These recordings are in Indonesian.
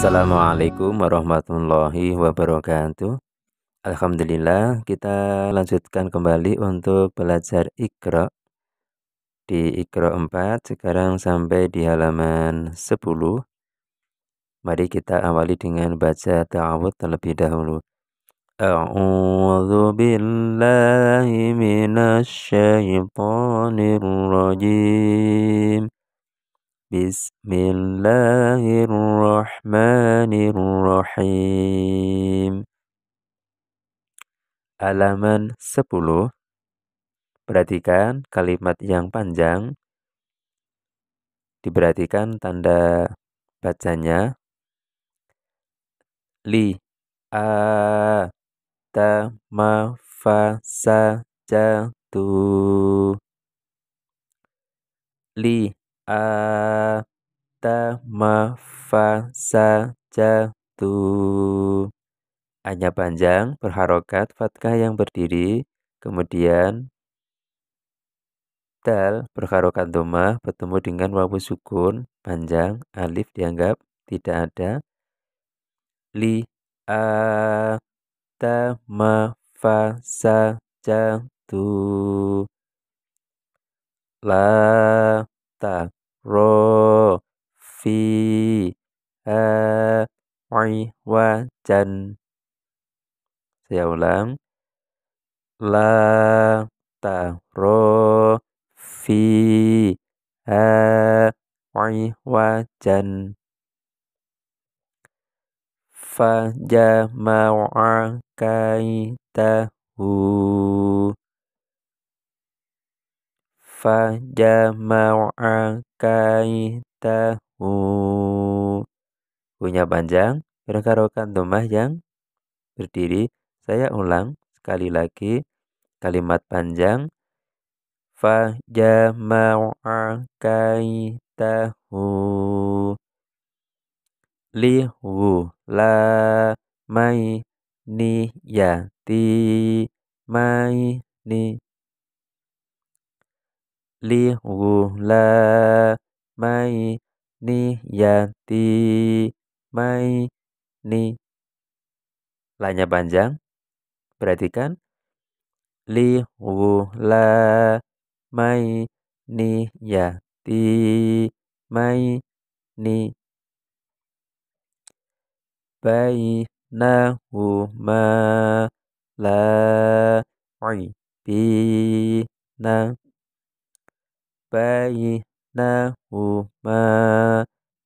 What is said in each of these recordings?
Assalamualaikum warahmatullahi wabarakatuh Alhamdulillah kita lanjutkan kembali untuk belajar Iqra Di Iqra 4 sekarang sampai di halaman 10 Mari kita awali dengan baca ta'awud terlebih dahulu A'udhu billahi minasyaitanirrojim Bismillahirrahmanirrahim. Alaman 10. Perhatikan kalimat yang panjang. Diperhatikan tanda bacanya. Li a ta ma fa sa ja tu. Li jatuh Hanya panjang berharokat fatkah yang berdiri, kemudian dal berharokat domah bertemu dengan wabu sukun panjang alif dianggap tidak ada li a ta ma fa sa ja tu la ta ro fi wa eh, wajan. Saya ulang. La ta ro fi wa wajan. Eh, Fa jama'a fajama'a punya panjang, berkarokan domah yang berdiri. Saya ulang sekali lagi kalimat panjang. Fajama'a Lihu la mai ti mai ni Li hula mai ni mai ni, lanya panjang perhatikan li hula mai ni mai ni, ma la na bainahuma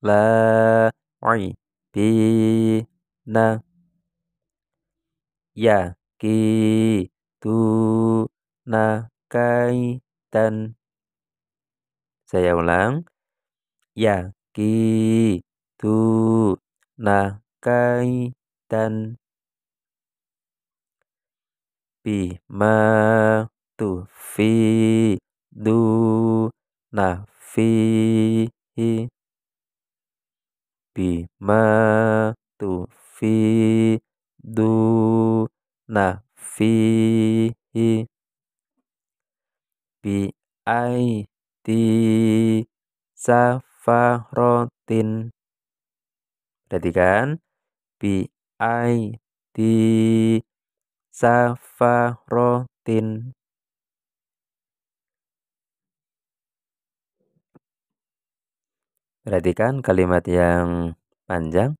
la'ibina yakiduna kaitan saya ulang yakiduna nakai dan tufi du nafihi bima fi du nafihi bi aiti safarotin perhatikan bi aiti safarotin Perhatikan kalimat yang panjang.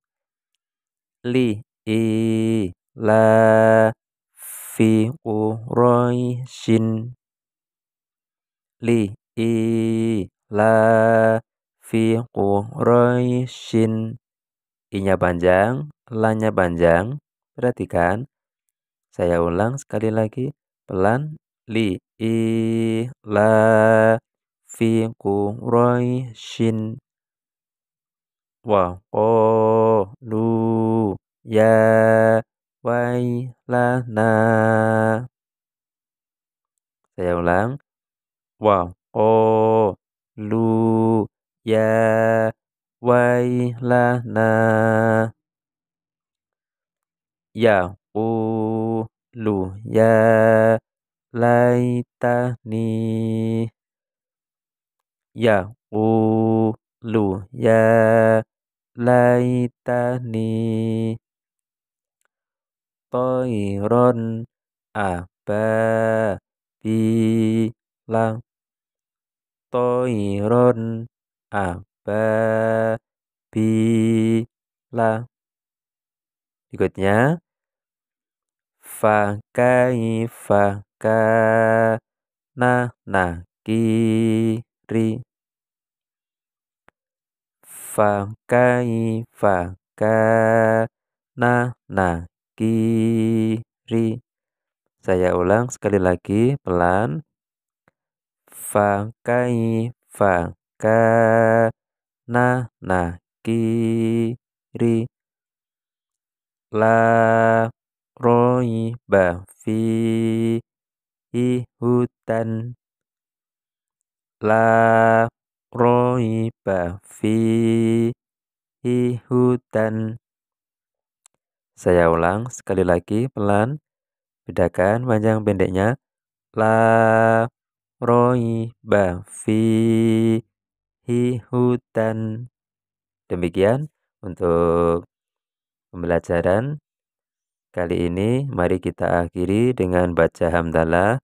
Li i la fi shin Li i la fi shin I-nya panjang, la-nya panjang. Perhatikan. Saya ulang sekali lagi pelan. Li i la fi shin ว่ากอลูยาไวลานาสยองหลังว่ากอลูยาไวลานายาอูลูยาไลตานียาอูลูยา laitani toiron aba bila toiron aba bila berikutnya fakai fakana nakiri kai fa ka na ri Saya ulang sekali lagi pelan. Fa fa ka na ri La roi ba fi hutan. La roi bafi hudan. Saya ulang sekali lagi pelan. Bedakan panjang pendeknya. La roi bafi hudan. Demikian untuk pembelajaran kali ini. Mari kita akhiri dengan baca hamdalah.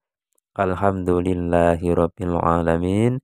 Alhamdulillahirabbil alamin.